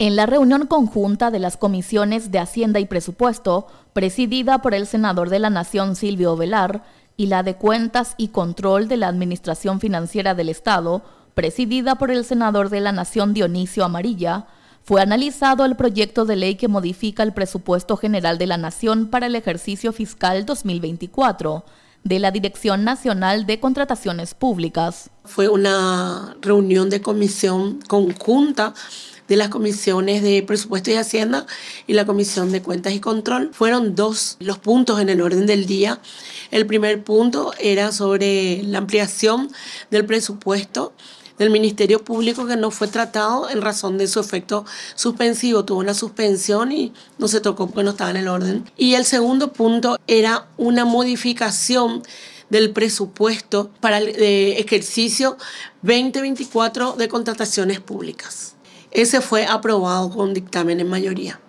En la reunión conjunta de las comisiones de Hacienda y Presupuesto, presidida por el senador de la Nación Silvio Velar, y la de Cuentas y Control de la Administración Financiera del Estado, presidida por el senador de la Nación Dionisio Amarilla, fue analizado el proyecto de ley que modifica el presupuesto general de la Nación para el ejercicio fiscal 2024 de la Dirección Nacional de Contrataciones Públicas. Fue una reunión de comisión conjunta de las comisiones de presupuesto y hacienda y la comisión de cuentas y control. Fueron dos los puntos en el orden del día. El primer punto era sobre la ampliación del presupuesto del Ministerio Público que no fue tratado en razón de su efecto suspensivo. Tuvo una suspensión y no se tocó porque no estaba en el orden. Y el segundo punto era una modificación del presupuesto para el eh, ejercicio 2024 de contrataciones públicas. Ese fue aprobado con dictamen en mayoría.